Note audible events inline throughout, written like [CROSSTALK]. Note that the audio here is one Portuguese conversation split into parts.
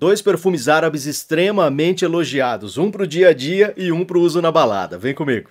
Dois perfumes árabes extremamente elogiados, um para o dia a dia e um para o uso na balada. Vem comigo.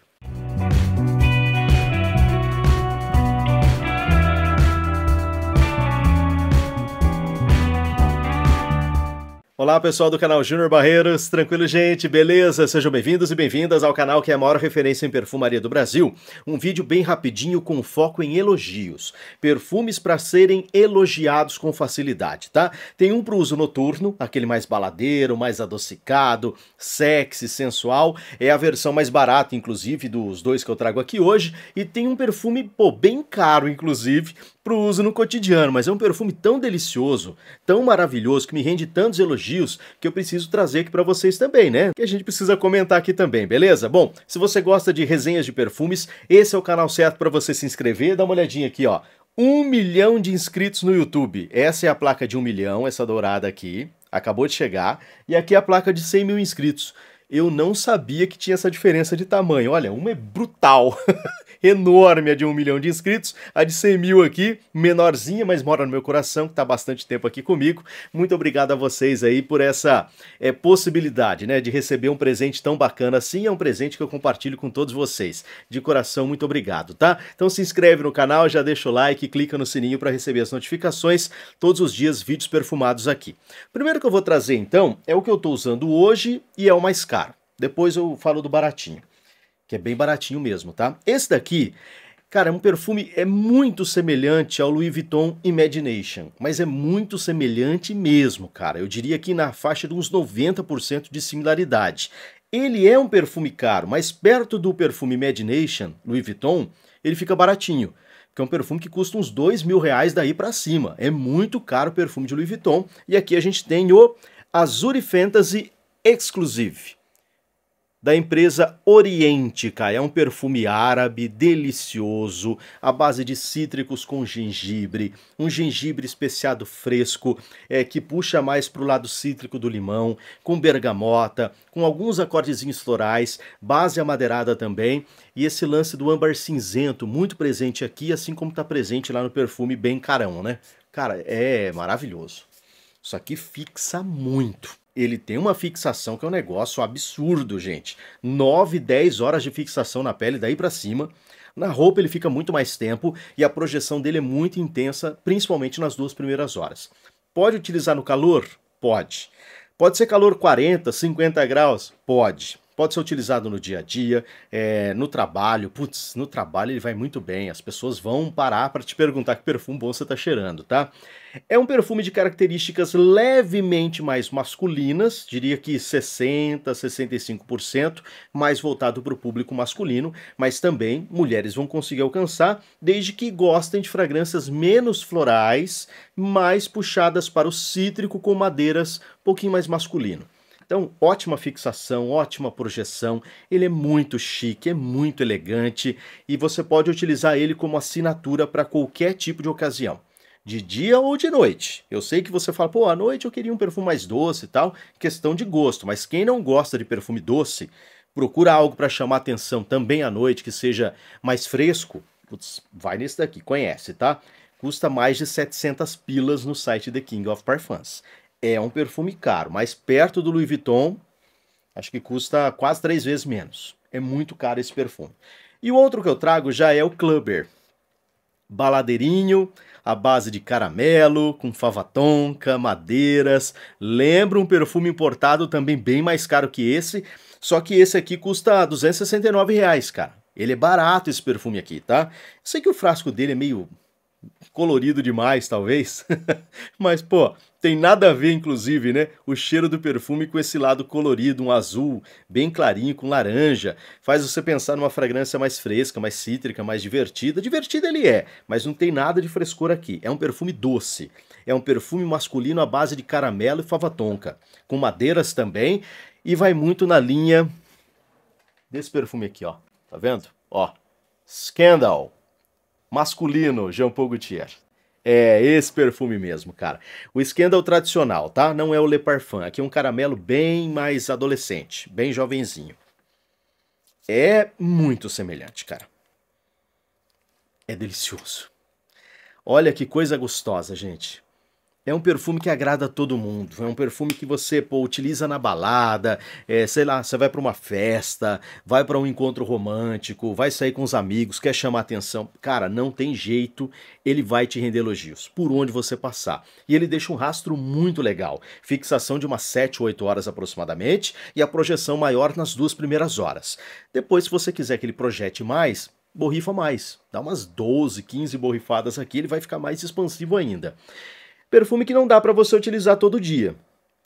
Olá, pessoal do canal Júnior Barreiros. Tranquilo, gente? Beleza? Sejam bem-vindos e bem-vindas ao canal que é a maior referência em perfumaria do Brasil. Um vídeo bem rapidinho com foco em elogios. Perfumes para serem elogiados com facilidade, tá? Tem um para uso noturno, aquele mais baladeiro, mais adocicado, sexy, sensual. É a versão mais barata, inclusive, dos dois que eu trago aqui hoje. E tem um perfume, pô, bem caro, inclusive, para o uso no cotidiano. Mas é um perfume tão delicioso, tão maravilhoso, que me rende tantos elogios elogios que eu preciso trazer aqui para vocês também, né? Que a gente precisa comentar aqui também, beleza? Bom, se você gosta de resenhas de perfumes, esse é o canal certo para você se inscrever. Dá uma olhadinha aqui, ó. Um milhão de inscritos no YouTube. Essa é a placa de um milhão, essa dourada aqui. Acabou de chegar. E aqui é a placa de 100 mil inscritos eu não sabia que tinha essa diferença de tamanho. Olha, uma é brutal, [LAUGHS] enorme a de um milhão de inscritos, a de 100 mil aqui, menorzinha, mas mora no meu coração, que está bastante tempo aqui comigo. Muito obrigado a vocês aí por essa é, possibilidade, né, de receber um presente tão bacana assim. É um presente que eu compartilho com todos vocês. De coração, muito obrigado, tá? Então se inscreve no canal, já deixa o like, clica no sininho para receber as notificações. Todos os dias vídeos perfumados aqui. Primeiro que eu vou trazer então é o que eu estou usando hoje e é o mais caro. Depois eu falo do baratinho, que é bem baratinho mesmo, tá? Esse daqui, cara, é um perfume é muito semelhante ao Louis Vuitton Imagination, mas é muito semelhante mesmo, cara. Eu diria que na faixa de uns 90% de similaridade. Ele é um perfume caro, mas perto do perfume Imagination, Louis Vuitton, ele fica baratinho que é um perfume que custa uns dois mil reais daí para cima. É muito caro o perfume de Louis Vuitton. E aqui a gente tem o Azure Fantasy Exclusive da empresa Orientica. É um perfume árabe delicioso, à base de cítricos com gengibre, um gengibre especiado fresco, é, que puxa mais para o lado cítrico do limão, com bergamota, com alguns acordezinhos florais, base amadeirada também, e esse lance do âmbar cinzento muito presente aqui, assim como está presente lá no perfume bem carão, né? Cara, é maravilhoso. Isso aqui fixa muito ele tem uma fixação que é um negócio absurdo, gente. 9, 10 horas de fixação na pele, daí para cima. Na roupa ele fica muito mais tempo e a projeção dele é muito intensa, principalmente nas duas primeiras horas. Pode utilizar no calor? Pode. Pode ser calor 40, 50 graus? Pode pode ser utilizado no dia a dia, é, no trabalho. Putz, no trabalho ele vai muito bem. As pessoas vão parar para te perguntar que perfume bom você está cheirando, tá? É um perfume de características levemente mais masculinas, diria que 60, 65%, mais voltado para o público masculino, mas também mulheres vão conseguir alcançar, desde que gostem de fragrâncias menos florais, mais puxadas para o cítrico com madeiras um pouquinho mais masculino. Então, ótima fixação, ótima projeção, ele é muito chique, é muito elegante e você pode utilizar ele como assinatura para qualquer tipo de ocasião de dia ou de noite. Eu sei que você fala, pô, à noite eu queria um perfume mais doce e tal, questão de gosto, mas quem não gosta de perfume doce, procura algo para chamar atenção também à noite, que seja mais fresco. Putz, vai nesse daqui, conhece, tá? Custa mais de 700 pilas no site The King of Parfums é um perfume caro, mas perto do Louis Vuitton, acho que custa quase três vezes menos. É muito caro esse perfume. E o outro que eu trago já é o Clubber. Baladeirinho, à base de caramelo, com fava tonka, madeiras. Lembra um perfume importado também bem mais caro que esse, só que esse aqui custa 269 reais, cara. Ele é barato esse perfume aqui, tá? Sei que o frasco dele é meio colorido demais, talvez. [LAUGHS] Mas, pô, tem nada a ver, inclusive, né? O cheiro do perfume com esse lado colorido, um azul, bem clarinho, com laranja. Faz você pensar numa fragrância mais fresca, mais cítrica, mais divertida. Divertida ele é, mas não tem nada de frescor aqui. É um perfume doce. É um perfume masculino à base de caramelo e fava tonka, com madeiras também, e vai muito na linha desse perfume aqui, ó. Tá vendo? Ó. Scandal masculino Jean Paul Gaultier. É, esse perfume mesmo, cara. O Scandal tradicional, tá? Não é o Le Parfum. Aqui é um caramelo bem mais adolescente, bem jovenzinho. É muito semelhante, cara. É delicioso. Olha que coisa gostosa, gente. É um perfume que agrada a todo mundo. É um perfume que você pô, utiliza na balada, é, sei lá, você vai para uma festa, vai para um encontro romântico, vai sair com os amigos, quer chamar atenção. Cara, não tem jeito, ele vai te render elogios por onde você passar. E ele deixa um rastro muito legal. Fixação de umas 7 ou 8 horas aproximadamente e a projeção maior nas duas primeiras horas. Depois, se você quiser que ele projete mais, borrifa mais. Dá umas 12, 15 borrifadas aqui, ele vai ficar mais expansivo ainda. Perfume que não dá para você utilizar todo dia.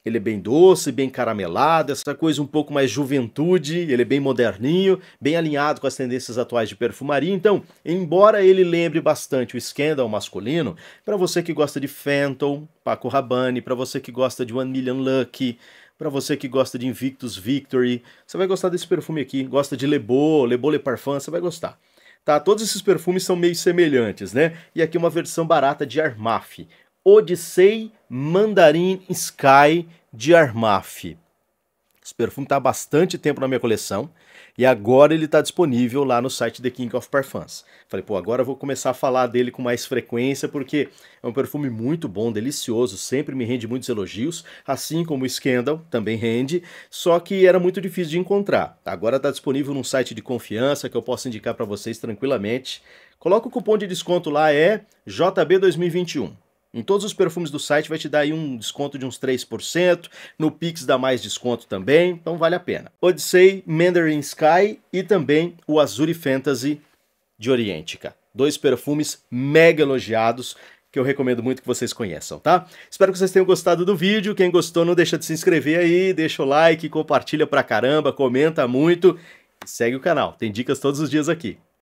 Ele é bem doce, bem caramelado, essa coisa um pouco mais juventude, ele é bem moderninho, bem alinhado com as tendências atuais de perfumaria. Então, embora ele lembre bastante o Scandal masculino, para você que gosta de Phantom, Paco Rabanne, para você que gosta de One Million Lucky, para você que gosta de Invictus Victory, você vai gostar desse perfume aqui. Gosta de le beau Le Parfum, você vai gostar. Tá, todos esses perfumes são meio semelhantes, né? E aqui uma versão barata de Armaf. Odyssey Mandarin Sky de Armaf. Esse perfume está há bastante tempo na minha coleção e agora ele está disponível lá no site The King of Parfums. Falei, pô, agora eu vou começar a falar dele com mais frequência porque é um perfume muito bom, delicioso, sempre me rende muitos elogios, assim como o Scandal também rende, só que era muito difícil de encontrar. Agora está disponível num site de confiança que eu posso indicar para vocês tranquilamente. Coloca o cupom de desconto lá, é JB2021. Em todos os perfumes do site vai te dar aí um desconto de uns 3%, no Pix dá mais desconto também, então vale a pena. Odyssey, Mandarin Sky e também o Azure Fantasy de Orientica. Dois perfumes mega elogiados que eu recomendo muito que vocês conheçam, tá? Espero que vocês tenham gostado do vídeo. Quem gostou, não deixa de se inscrever aí, deixa o like, compartilha pra caramba, comenta muito e segue o canal. Tem dicas todos os dias aqui.